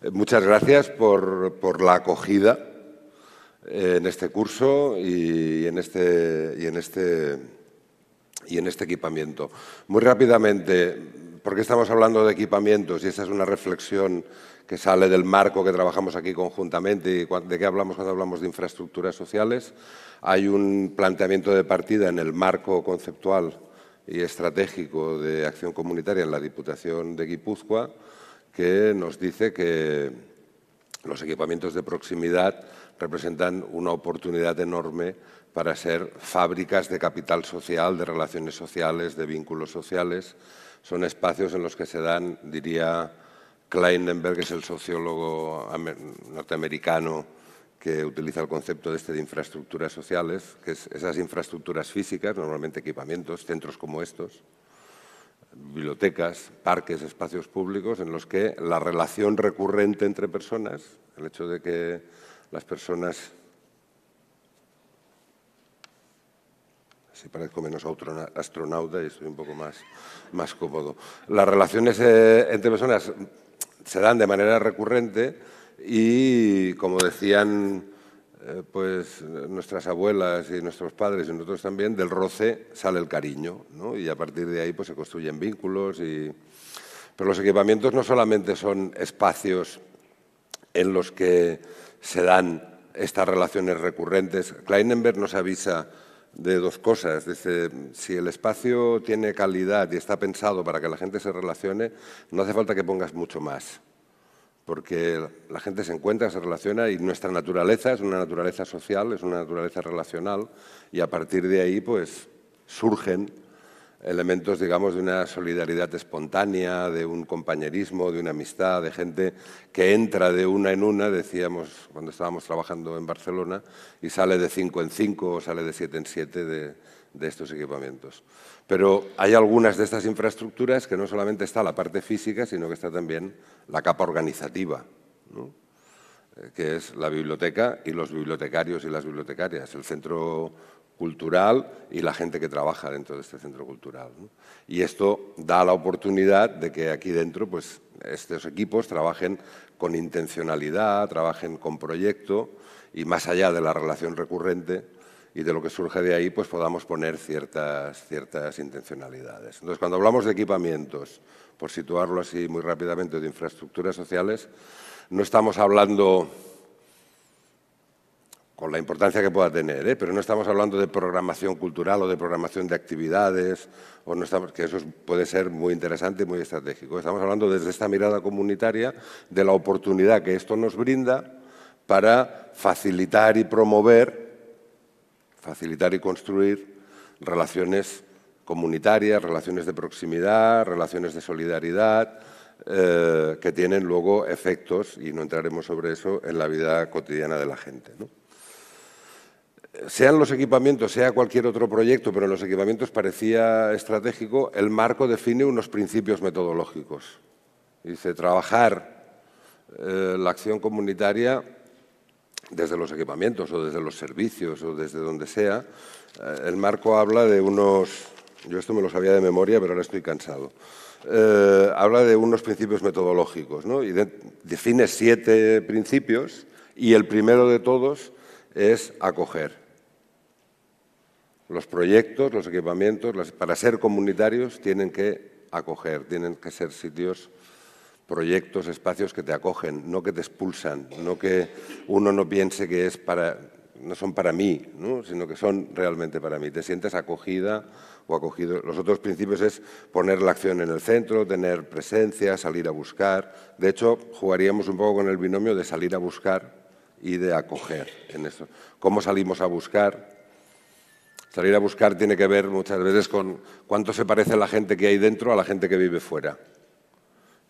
Eh, muchas gracias por, la acogida eh, en este curso y en este, y en este, y en este equipamiento. Muy rápidamente, porque estamos hablando de equipamientos y esa es una reflexión que sale del marco que trabajamos aquí conjuntamente y de qué hablamos cuando hablamos de infraestructuras sociales. Hay un planteamiento de partida en el marco conceptual y estratégico de acción comunitaria en la Diputación de Guipúzcoa que nos dice que los equipamientos de proximidad representan una oportunidad enorme para ser fábricas de capital social, de relaciones sociales, de vínculos sociales. Son espacios en los que se dan, diría Kleinenberg, que es el sociólogo norteamericano que utiliza el concepto de este de infraestructuras sociales, que es esas infraestructuras físicas, normalmente equipamientos, centros como estos, bibliotecas, parques, espacios públicos en los que la relación recurrente entre personas, el hecho de que las personas si parezco menos astronauta y estoy un poco más, más cómodo. Las relaciones eh, entre personas se dan de manera recurrente y, como decían eh, pues eh, nuestras abuelas y nuestros padres y nosotros también, del roce sale el cariño, ¿no? Y a partir de ahí pues, se construyen vínculos Pero los equipamientos no solamente son espacios en los que se dan estas relaciones recurrentes. Kleinenberg nos avisa de dos cosas. Dice, si el espacio tiene calidad y está pensado para que la gente se relacione, no hace falta que pongas mucho más porque la gente se encuentra, se relaciona y nuestra naturaleza es una naturaleza social, es una naturaleza relacional y a partir de ahí pues surgen elementos, digamos, de una solidaridad espontánea, de un compañerismo, de una amistad, de gente que entra de una en una, decíamos cuando estábamos trabajando en Barcelona, y sale de cinco en cinco o sale de siete en siete de, de estos equipamientos. Pero hay algunas de estas infraestructuras que no solamente está la parte física, sino que está también la capa organizativa, eh, que es la biblioteca y los bibliotecarios y las bibliotecarias, el centro cultural y la gente que trabaja dentro de este centro cultural. Y esto da la oportunidad de que aquí dentro pues, estos equipos trabajen con intencionalidad, trabajen con proyecto y más allá de la relación recurrente, y de lo que surge de ahí pues podamos poner ciertas, ciertas intencionalidades. Entonces, cuando hablamos de equipamientos, por situarlo así muy rápidamente, de infraestructuras sociales, no estamos hablando con la importancia que pueda tener, ¿eh? pero no estamos hablando de programación cultural o de programación de actividades, o no estamos, que eso puede ser muy interesante y muy estratégico. Estamos hablando desde esta mirada comunitaria de la oportunidad que esto nos brinda para facilitar y promover facilitar y construir relaciones comunitarias, relaciones de proximidad, relaciones de solidaridad, eh, que tienen luego efectos, y no entraremos sobre eso, en la vida cotidiana de la gente. Sean los equipamientos, sea cualquier otro proyecto, pero en los equipamientos parecía estratégico, el marco define unos principios metodológicos. Dice, trabajar eh, la acción comunitaria desde los equipamientos o desde los servicios o desde donde sea, eh, el marco habla de unos, yo esto me lo sabía de memoria, pero ahora estoy cansado, eh, habla de unos principios metodológicos ¿no? define siete principios y el primero de todos es acoger. Los proyectos, los equipamientos, para ser comunitarios tienen que acoger, tienen que ser sitios proyectos, espacios que te acogen, no que te expulsan, no que uno no piense que es para, no son para mí, sino que son realmente para mí. Te sientes acogida o acogido. Los otros principios es poner la acción en el centro, tener presencia, salir a buscar. De hecho, jugaríamos un poco con el binomio de salir a buscar y de acoger en eso. ¿Cómo salimos a buscar? Salir a buscar tiene que ver muchas veces con cuánto se parece la gente que hay dentro a la gente que vive fuera.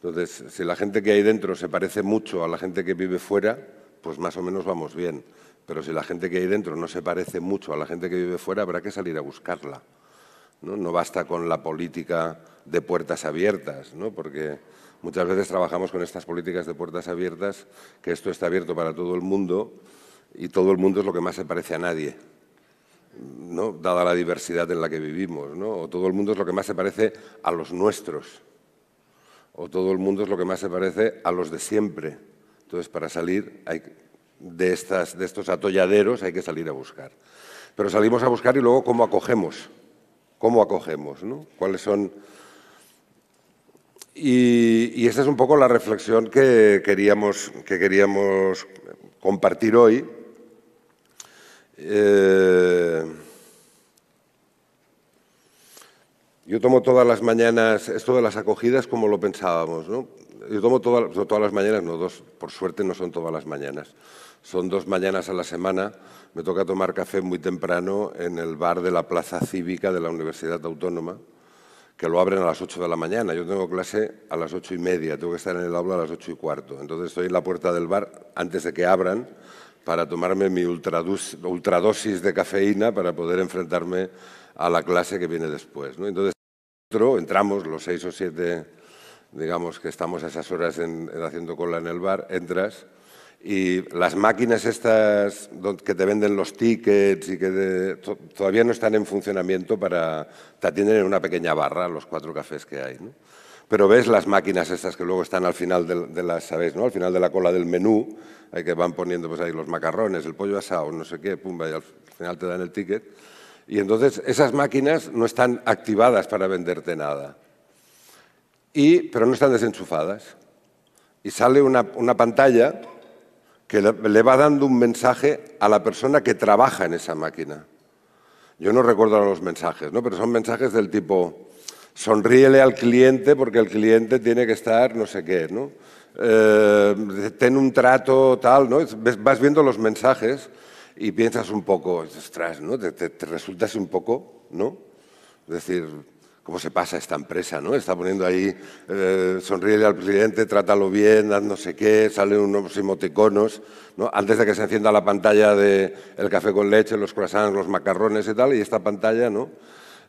Entonces, si la gente que hay dentro se parece mucho a la gente que vive fuera, pues más o menos vamos bien. Pero si la gente que hay dentro no se parece mucho a la gente que vive fuera, habrá que salir a buscarla. No, basta con la política de puertas abiertas, porque muchas veces trabajamos con estas políticas de puertas abiertas, que esto está abierto para todo el mundo y todo el mundo es lo que más se parece a nadie. ¿no? dada la diversidad en la que vivimos, o todo el mundo es lo que más se parece a los nuestros o todo el mundo es lo que más se parece a los de siempre. Entonces, para salir de, estos atolladeros hay que salir a buscar. Pero salimos a buscar y luego cómo acogemos, cómo acogemos, ¿no? ¿Cuáles son...? Y, y esta es un poco la reflexión que queríamos, compartir hoy. Eh, Yo tomo todas las mañanas, esto de las acogidas como lo pensábamos, ¿no? Yo tomo todas, todas las mañanas, no dos, por suerte no son todas las mañanas. Son dos mañanas a la semana. Me toca tomar café muy temprano en el bar de la Plaza Cívica de la Universidad Autónoma, que lo abren a las ocho de la mañana. Yo tengo clase a las ocho y media, tengo que estar en el aula a las ocho y cuarto. Entonces estoy en la puerta del bar antes de que abran para tomarme mi ultradosis de cafeína para poder enfrentarme a la clase que viene después. ¿no? Entonces, entramos los seis o siete, digamos, que estamos a esas horas haciendo cola en el bar, entras y las máquinas estas que te venden los tickets y que todavía no están en funcionamiento para... te atienden en una pequeña barra los cuatro cafés que hay, Pero ves las máquinas estas que luego están al final de, las, Al final de la cola del menú, que van poniendo pues ahí los macarrones, el pollo asado, no sé qué, pumba, y al final te dan el ticket. Y entonces esas máquinas no están activadas para venderte nada, y, pero no están desenchufadas. Y sale una, pantalla que le, va dando un mensaje a la persona que trabaja en esa máquina. Yo no recuerdo los mensajes, ¿no? pero son mensajes del tipo, sonríele al cliente porque el cliente tiene que estar no sé qué, ¿no? Eh, ten un trato tal, ¿no? Vas viendo los mensajes y piensas un poco, ostras, ¿no? Te, resultas un poco, ¿no? Es decir, ¿cómo se pasa esta empresa, no? Está poniendo ahí, eh, sonríe al presidente, trátalo bien, haz no sé qué, salen unos emoticonos, ¿no? Antes de que se encienda la pantalla del el café con leche, los croissants, los macarrones y tal, y esta pantalla, ¿no?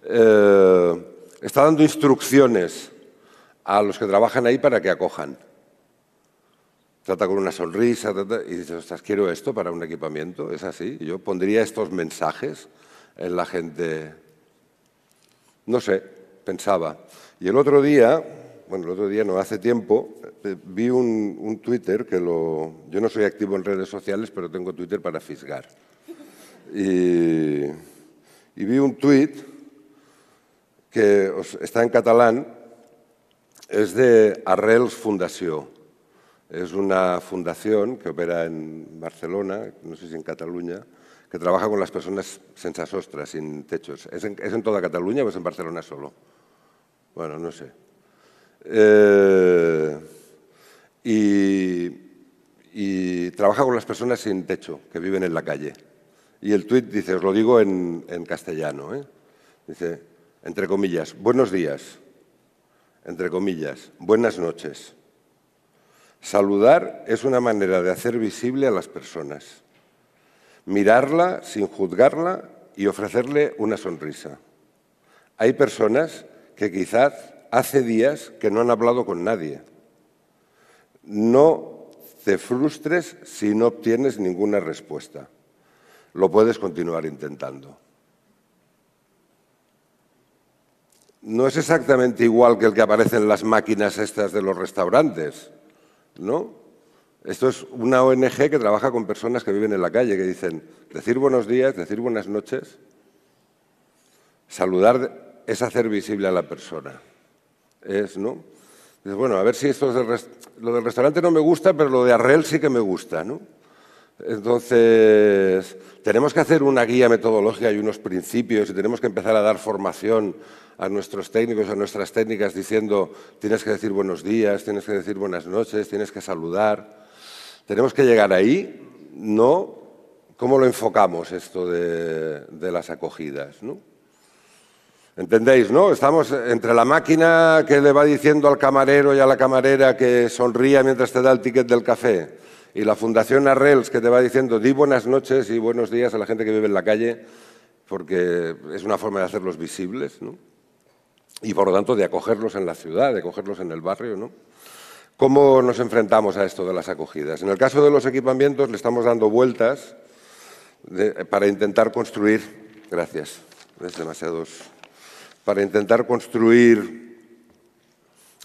Eh, está dando instrucciones a los que trabajan ahí para que acojan trata con una sonrisa y dice, quiero esto para un equipamiento, es así. Y yo pondría estos mensajes en la gente, no sé, pensaba. Y el otro día, bueno, el otro día no, hace tiempo, eh, vi un, Twitter que lo... Yo no soy activo en redes sociales, pero tengo Twitter para fisgar. Y, vi un tweet que está en catalán, es de Arrels Fundación. Es una fundación que opera en Barcelona, no sé si en Cataluña, que trabaja con las personas sin ostras, sin techos. ¿Es en, toda Cataluña o es en Barcelona solo? Bueno, no sé. Eh, y, trabaja con las personas sin techo, que viven en la calle. Y el tuit dice, os lo digo en, castellano, ¿eh? dice, entre comillas, buenos días, entre comillas, buenas noches Saludar es una manera de hacer visible a las personas, mirarla sin juzgarla y ofrecerle una sonrisa. Hay personas que quizás hace días que no han hablado con nadie. No te frustres si no obtienes ninguna respuesta. Lo puedes continuar intentando. No es exactamente igual que el que aparece en las máquinas estas de los restaurantes ¿no? Esto es una ONG que trabaja con personas que viven en la calle, que dicen decir buenos días, decir buenas noches, saludar es hacer visible a la persona. Es, ¿no? Dices, bueno, a ver si esto es del lo del restaurante no me gusta, pero lo de Arrel sí que me gusta, ¿no? Entonces, tenemos que hacer una guía metodológica y unos principios y tenemos que empezar a dar formación a nuestros técnicos, a nuestras técnicas, diciendo tienes que decir buenos días, tienes que decir buenas noches, tienes que saludar. Tenemos que llegar ahí, ¿no? ¿Cómo lo enfocamos esto de, las acogidas? ¿no? ¿Entendéis, no? Estamos entre la máquina que le va diciendo al camarero y a la camarera que sonría mientras te da el ticket del café y la Fundación Arrels, que te va diciendo, di buenas noches y buenos días a la gente que vive en la calle, porque es una forma de hacerlos visibles, ¿no? Y por lo tanto de acogerlos en la ciudad, de acogerlos en el barrio, ¿no? ¿Cómo nos enfrentamos a esto de las acogidas? En el caso de los equipamientos le estamos dando vueltas para intentar construir, gracias, es demasiados, para intentar construir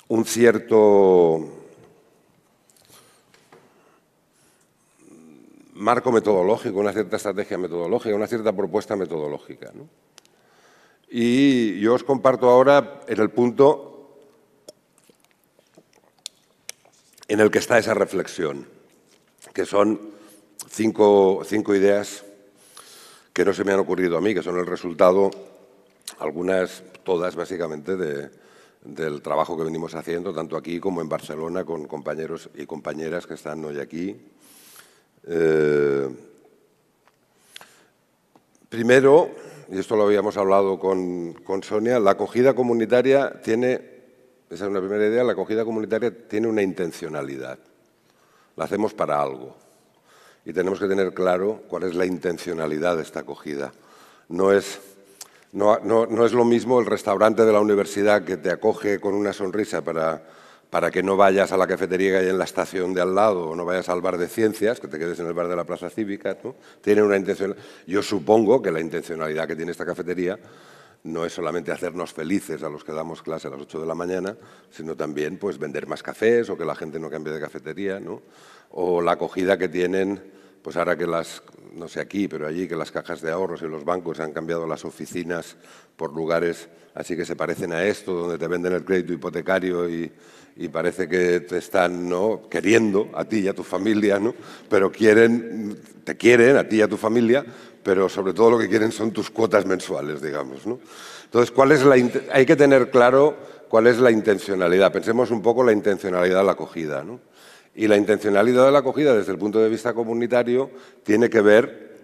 un cierto marco metodológico, una cierta estrategia metodológica, una cierta propuesta metodológica. Y yo os comparto ahora en el punto en el que está esa reflexión, que son cinco, ideas que no se me han ocurrido a mí, que son el resultado, algunas, todas básicamente, del trabajo que venimos haciendo, tanto aquí como en Barcelona, con compañeros y compañeras que están hoy aquí, eh, primero, y esto lo habíamos hablado con, Sonia, la acogida comunitaria tiene, esa es una primera idea, la acogida comunitaria tiene una intencionalidad. La hacemos para algo. Y tenemos que tener claro cuál es la intencionalidad de esta acogida. No es, no es lo mismo el restaurante de la universidad que te acoge con una sonrisa para para que no vayas a la cafetería que hay en la estación de al lado o no vayas al bar de ciencias, que te quedes en el bar de la Plaza Cívica, una intención. Yo supongo que la intencionalidad que tiene esta cafetería no es solamente hacernos felices a los que damos clase a las 8 de la mañana, sino también pues, vender más cafés o que la gente no cambie de cafetería, ¿no? o la acogida que tienen, pues ahora que las no sé aquí, pero allí, que las cajas de ahorros y los bancos han cambiado las oficinas por lugares así que se parecen a esto, donde te venden el crédito hipotecario y, parece que te están ¿no? queriendo a ti y a tu familia, ¿no? pero quieren, te quieren a ti y a tu familia, pero sobre todo lo que quieren son tus cuotas mensuales, digamos. ¿no? Entonces, ¿cuál es hay que tener claro cuál es la intencionalidad. Pensemos un poco la intencionalidad de la acogida. ¿no? Y la intencionalidad de la acogida desde el punto de vista comunitario tiene que ver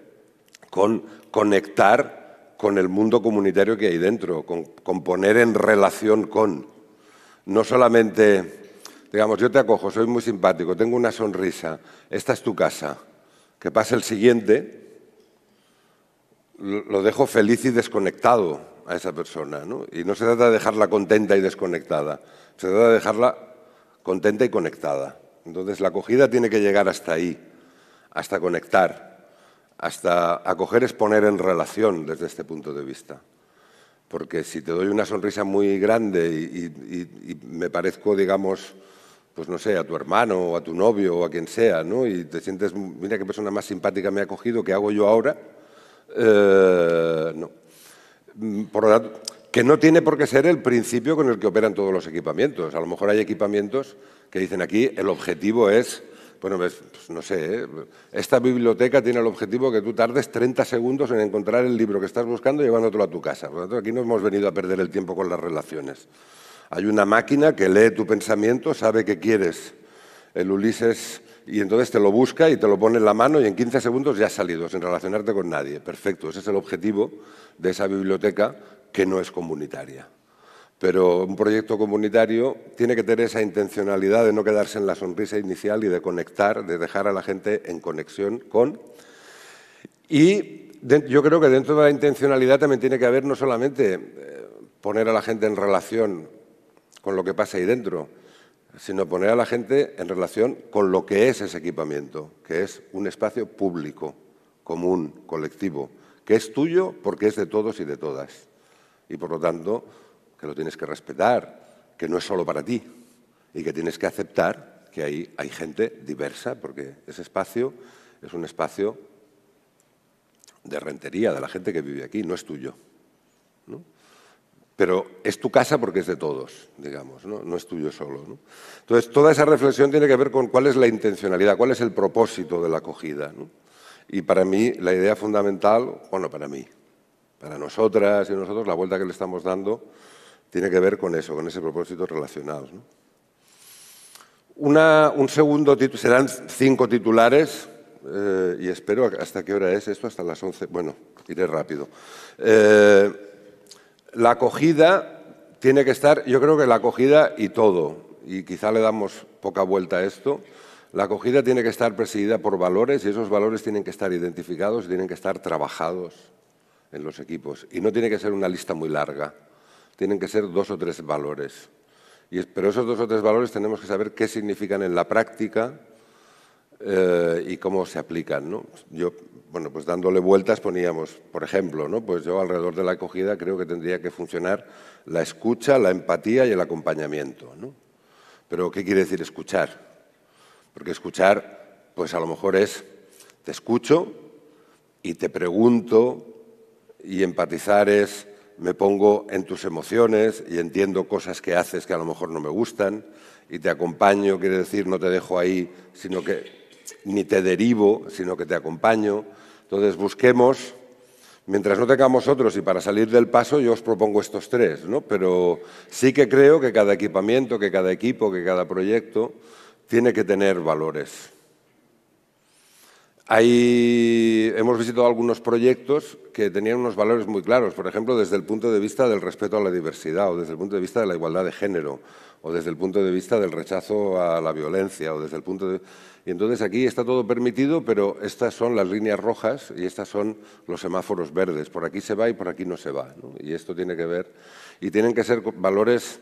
con conectar con el mundo comunitario que hay dentro, con, poner en relación con. No solamente, digamos, yo te acojo, soy muy simpático, tengo una sonrisa, esta es tu casa, que pase el siguiente, lo dejo feliz y desconectado a esa persona. Y no se trata de dejarla contenta y desconectada, se trata de dejarla contenta y conectada. Entonces la acogida tiene que llegar hasta ahí, hasta conectar, hasta acoger es poner en relación desde este punto de vista. Porque si te doy una sonrisa muy grande y, me parezco, digamos, pues no sé, a tu hermano o a tu novio o a quien sea, ¿no? Y te sientes, mira qué persona más simpática me ha cogido, ¿qué hago yo ahora? Eh, no. Mm, por lo tanto, que no tiene por qué ser el principio con el que operan todos los equipamientos. A lo mejor hay equipamientos que dicen aquí, el objetivo es, bueno, pues, pues no sé, ¿eh? esta biblioteca tiene el objetivo que tú tardes 30 segundos en encontrar el libro que estás buscando llevándolo a tu casa. Por lo tanto, aquí no hemos venido a perder el tiempo con las relaciones. Hay una máquina que lee tu pensamiento, sabe que quieres el Ulises y entonces te lo busca y te lo pone en la mano y en 15 segundos ya has salido, sin relacionarte con nadie. Perfecto, ese es el objetivo de esa biblioteca que no es comunitaria. Pero un proyecto comunitario tiene que tener esa intencionalidad de no quedarse en la sonrisa inicial y de conectar, de dejar a la gente en conexión con. Y yo creo que dentro de la intencionalidad también tiene que haber no solamente eh, poner a la gente en relación con lo que pasa ahí dentro, sino poner a la gente en relación con lo que es ese equipamiento, que es un espacio público, común, colectivo, que es tuyo porque es de todos y de todas. Y por lo tanto, que lo tienes que respetar, que no es solo para ti y que tienes que aceptar que ahí hay gente diversa, porque ese espacio es un espacio de rentería de la gente que vive aquí, no es tuyo. Pero es tu casa porque es de todos, digamos, no, es tuyo solo. Entonces, toda esa reflexión tiene que ver con cuál es la intencionalidad, cuál es el propósito de la acogida. Y para mí, la idea fundamental, bueno, para mí, para nosotras y nosotros, la vuelta que le estamos dando tiene que ver con eso, con ese propósito relacionado. un segundo título, serán cinco titulares, eh, y espero hasta qué hora es esto, hasta las 11, bueno, iré rápido. Eh, la acogida tiene que estar, yo creo que la acogida y todo, y quizá le damos poca vuelta a esto, la acogida tiene que estar presidida por valores y esos valores tienen que estar identificados tienen que estar trabajados en los equipos. Y no tiene que ser una lista muy larga tienen que ser dos o tres valores. Y, pero esos dos o tres valores tenemos que saber qué significan en la práctica eh, y cómo se aplican. ¿no? Yo, bueno, pues dándole vueltas poníamos, por ejemplo, ¿no? pues yo alrededor de la acogida creo que tendría que funcionar la escucha, la empatía y el acompañamiento. ¿no? Pero ¿qué quiere decir escuchar? Porque escuchar, pues a lo mejor es, te escucho y te pregunto y empatizar es, me pongo en tus emociones y entiendo cosas que haces que a lo mejor no me gustan y te acompaño, quiere decir, no te dejo ahí, sino que ni te derivo, sino que te acompaño. Entonces busquemos, mientras no tengamos otros y para salir del paso, yo os propongo estos tres, ¿no? Pero sí que creo que cada equipamiento, que cada equipo, que cada proyecto tiene que tener valores. Ahí hemos visitado algunos proyectos que tenían unos valores muy claros, por ejemplo, desde el punto de vista del respeto a la diversidad o desde el punto de vista de la igualdad de género o desde el punto de vista del rechazo a la violencia o desde el punto de... Y entonces aquí está todo permitido, pero estas son las líneas rojas y estas son los semáforos verdes. Por aquí se va y por aquí no se va. Y esto tiene que ver... Y tienen que ser valores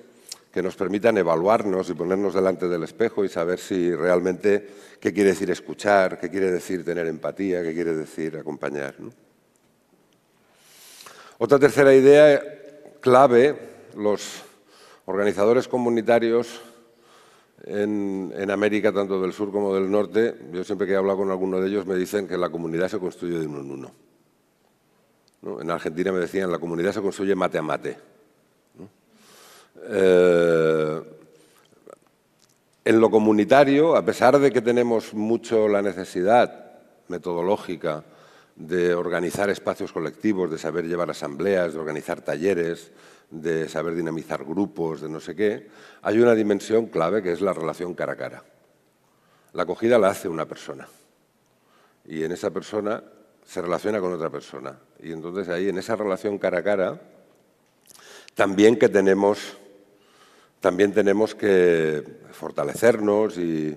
que nos permitan evaluarnos y ponernos delante del espejo y saber si realmente qué quiere decir escuchar, qué quiere decir tener empatía, qué quiere decir acompañar. Otra tercera idea clave, los organizadores comunitarios en, América, tanto del sur como del norte, yo siempre que he hablado con alguno de ellos me dicen que la comunidad se construye de uno en uno. En Argentina me decían, la comunidad se construye mate a mate. Eh, en lo comunitario, a pesar de que tenemos mucho la necesidad metodológica de organizar espacios colectivos, de saber llevar asambleas, de organizar talleres, de saber dinamizar grupos, de no sé qué, hay una dimensión clave que es la relación cara a cara. La acogida la hace una persona y en esa persona se relaciona con otra persona. Y entonces ahí, en esa relación cara a cara, también que tenemos también tenemos que fortalecernos y,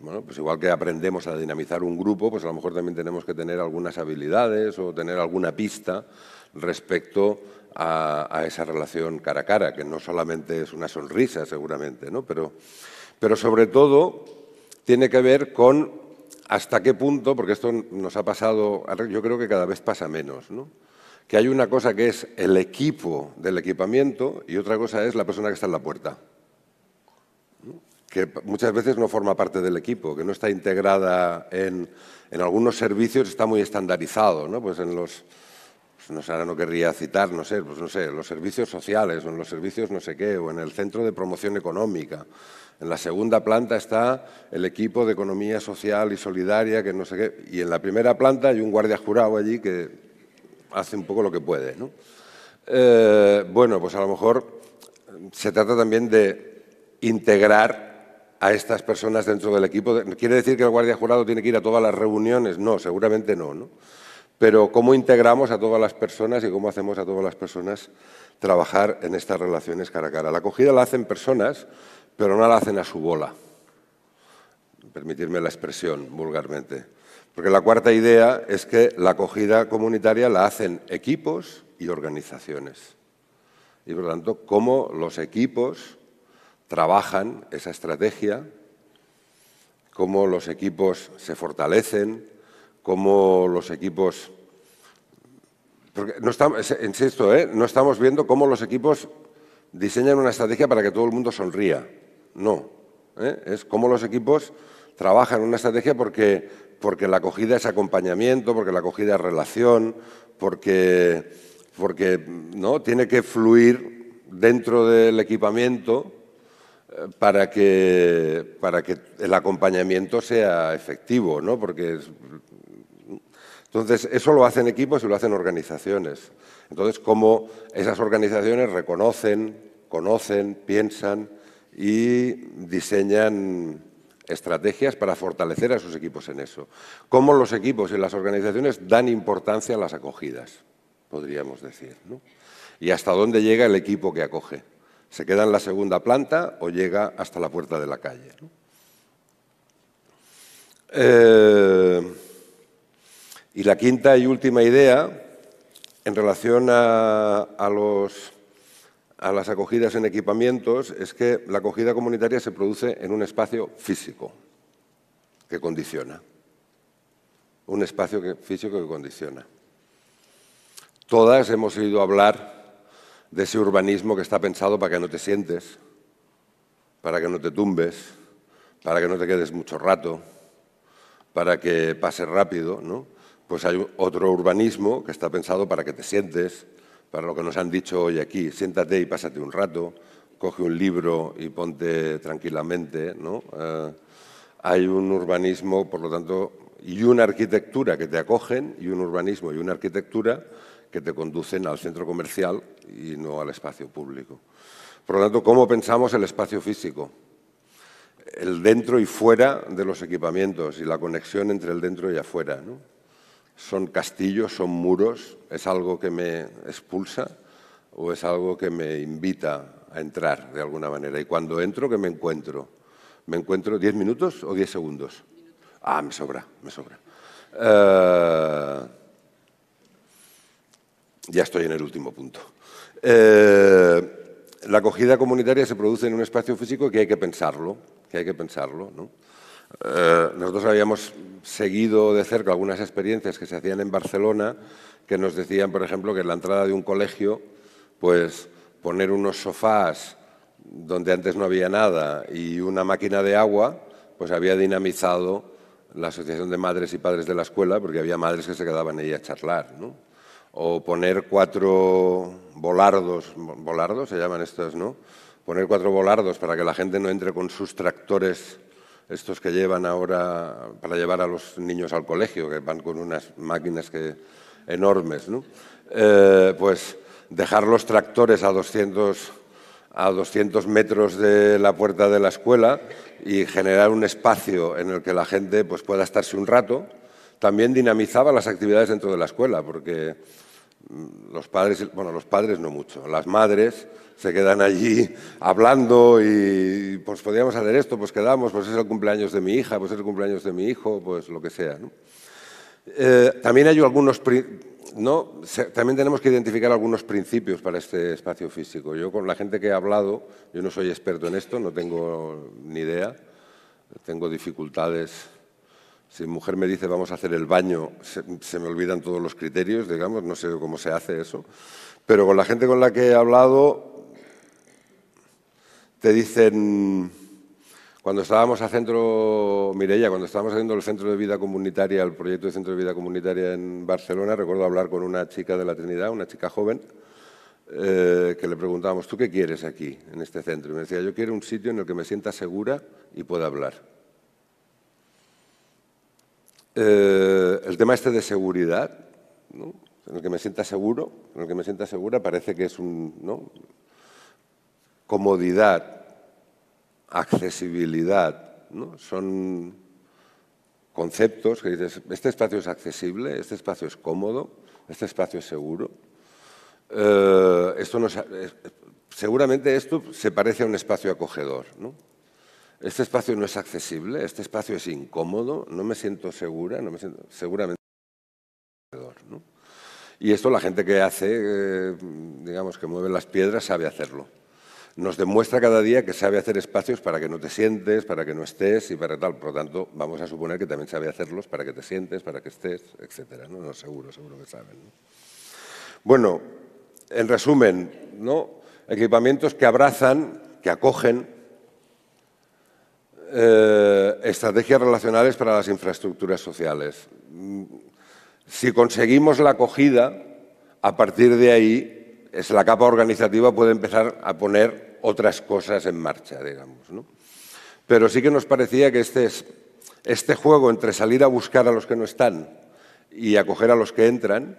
bueno, pues igual que aprendemos a dinamizar un grupo, pues a lo mejor también tenemos que tener algunas habilidades o tener alguna pista respecto a, a esa relación cara a cara, que no solamente es una sonrisa seguramente, ¿no? pero, pero sobre todo tiene que ver con hasta qué punto, porque esto nos ha pasado, yo creo que cada vez pasa menos, ¿no? que hay una cosa que es el equipo del equipamiento y otra cosa es la persona que está en la puerta, que muchas veces no forma parte del equipo, que no está integrada en, en algunos servicios, está muy estandarizado, ¿no? Pues en los, pues no sé, ahora no querría citar, no sé, pues no sé, los servicios sociales o en los servicios no sé qué, o en el centro de promoción económica. En la segunda planta está el equipo de economía social y solidaria, que no sé qué, y en la primera planta hay un guardia jurado allí que hace un poco lo que puede. ¿no? Eh, bueno, pues a lo mejor se trata también de integrar a estas personas dentro del equipo. ¿Quiere decir que el guardia jurado tiene que ir a todas las reuniones? No, seguramente no. ¿no? Pero cómo integramos a todas las personas y cómo hacemos a todas las personas trabajar en estas relaciones cara a cara. La acogida la hacen personas, pero no la hacen a su bola. Permitirme la expresión vulgarmente. Porque la cuarta idea es que la acogida comunitaria la hacen equipos y organizaciones. Y por lo tanto, cómo los equipos trabajan esa estrategia, cómo los equipos se fortalecen, cómo los equipos... Porque insisto, ¿eh? no estamos viendo cómo los equipos diseñan una estrategia para que todo el mundo sonría. No, ¿eh? es cómo los equipos Trabajan una estrategia porque, porque la acogida es acompañamiento, porque la acogida es relación, porque, porque ¿no? tiene que fluir dentro del equipamiento eh, para que, para que el acompañamiento sea efectivo, ¿no? Porque entonces, eso lo hacen equipos y lo hacen organizaciones. Entonces, cómo esas organizaciones reconocen, conocen, piensan y diseñan estrategias para fortalecer a sus equipos en eso. Cómo los equipos y las organizaciones dan importancia a las acogidas, podríamos decir. Y hasta dónde llega el equipo que acoge. ¿Se queda en la segunda planta o llega hasta la puerta de la calle? Eh, y la quinta y última idea, en relación a los a las acogidas en equipamientos es que la acogida comunitaria se produce en un espacio físico que condiciona. Un espacio físico que condiciona. Todas hemos oído hablar de ese urbanismo que está pensado para que no te sientes, para que no te tumbes, para que no te quedes mucho rato, para que pases rápido, ¿no? Pues hay otro urbanismo que está pensado para que te sientes, para lo que nos han dicho hoy aquí. Siéntate y pásate un rato, coge un libro y ponte tranquilamente. ¿no? Eh, hay un urbanismo, por lo tanto, y una arquitectura que te acogen, y un urbanismo y una arquitectura que te conducen al centro comercial y no al espacio público. Por lo tanto, ¿cómo pensamos el espacio físico? El dentro y fuera de los equipamientos y la conexión entre el dentro y afuera son castillos, son muros, es algo que me expulsa o es algo que me invita a entrar de alguna manera. Y cuando entro, ¿qué me encuentro? ¿Me encuentro 10 minutos o 10 segundos? Ah, me sobra, me sobra. Eh, ya estoy en el último punto. Eh, la acogida comunitaria se produce en un espacio físico que hay que pensarlo, que hay que pensarlo, ¿no? Eh, nosotros habíamos seguido de cerca algunas experiencias que se hacían en Barcelona, que nos decían, por ejemplo, que en la entrada de un colegio, pues poner unos sofás donde antes no había nada y una máquina de agua, pues había dinamizado la Asociación de Madres y Padres de la Escuela, porque había madres que se quedaban ahí a charlar. ¿no? O poner cuatro volardos, volardos se llaman estos, ¿no? Poner cuatro volardos para que la gente no entre con sus tractores estos que llevan ahora para llevar a los niños al colegio, que van con unas máquinas enormes, ¿no? Eh, pues dejar los tractores a 200, a 200 metros de la puerta de la escuela y generar un espacio en el que la gente pues, pueda estarse un rato, también dinamizaba las actividades dentro de la escuela, porque mm, los padres, bueno, los padres no mucho, las madres se quedan allí hablando y pues podríamos hacer esto, pues quedamos, pues es el cumpleaños de mi hija, pues es el cumpleaños de mi hijo, pues lo que sea. Eh, también hay algunos... No, también tenemos que identificar algunos principios para este espacio físico. Yo con la gente que he hablado, yo no soy experto en esto, no tengo ni idea, tengo dificultades. Si mi mujer me dice vamos a hacer el baño, se, se me olvidan todos los criterios, digamos, no sé cómo se hace eso. Pero con la gente con la que he hablado, te dicen, cuando estábamos a centro, Mireia, cuando estábamos haciendo el centro de vida comunitaria, el proyecto de centro de vida comunitaria en Barcelona, recuerdo hablar con una chica de la Trinidad, una chica joven, eh, que le preguntábamos, ¿tú qué quieres aquí, en este centro? Y me decía, yo quiero un sitio en el que me sienta segura y pueda hablar. Eh, el tema este de seguridad, en el que me sienta seguro, en el que me sienta segura, parece que es un, comodidad, accesibilidad, son conceptos que dices, este espacio es accesible, este espacio es cómodo, este espacio es seguro. Eh, esto eh, seguramente esto se parece a un espacio acogedor. Este espacio no es accesible, este espacio es incómodo, no me siento segura, no me siento, seguramente acogedor. Y esto la gente que hace, eh, digamos, que mueve las piedras, sabe hacerlo nos demuestra cada día que sabe hacer espacios para que no te sientes, para que no estés y para tal. Por lo tanto, vamos a suponer que también sabe hacerlos para que te sientes, para que estés, etc. ¿no? seguro, seguro que saben. Bueno, en resumen, ¿no? equipamientos que abrazan, que acogen eh, estrategias relacionales para las infraestructuras sociales. Si conseguimos la acogida, a partir de ahí es la capa organizativa puede empezar a poner otras cosas en marcha, digamos. Pero sí que nos parecía que este, este juego entre salir a buscar a los que no están y acoger a los que entran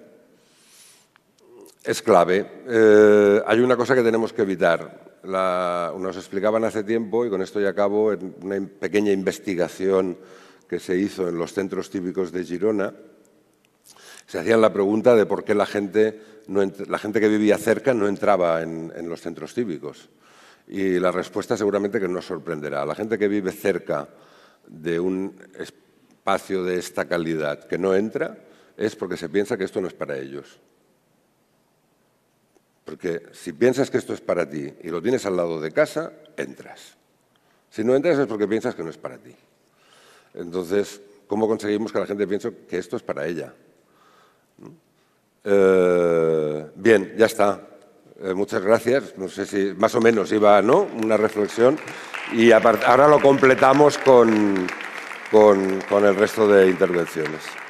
es clave. Eh, hay una cosa que tenemos que evitar. nos explicaban hace tiempo, y con esto ya acabo, en una pequeña investigación que se hizo en los centros típicos de Girona, se hacían la pregunta de por qué la gente, la gente que vivía cerca no entraba en, en los centros típicos. Y la respuesta seguramente que nos sorprenderá. a La gente que vive cerca de un espacio de esta calidad que no entra es porque se piensa que esto no es para ellos. Porque si piensas que esto es para ti y lo tienes al lado de casa, entras. Si no entras es porque piensas que no es para ti. Entonces, ¿cómo conseguimos que la gente piense que esto es para ella? Eh, bien, ya está. Eh, muchas gracias. No sé si más o menos iba, ¿no? Una reflexión. Y ahora lo completamos con el resto de intervenciones.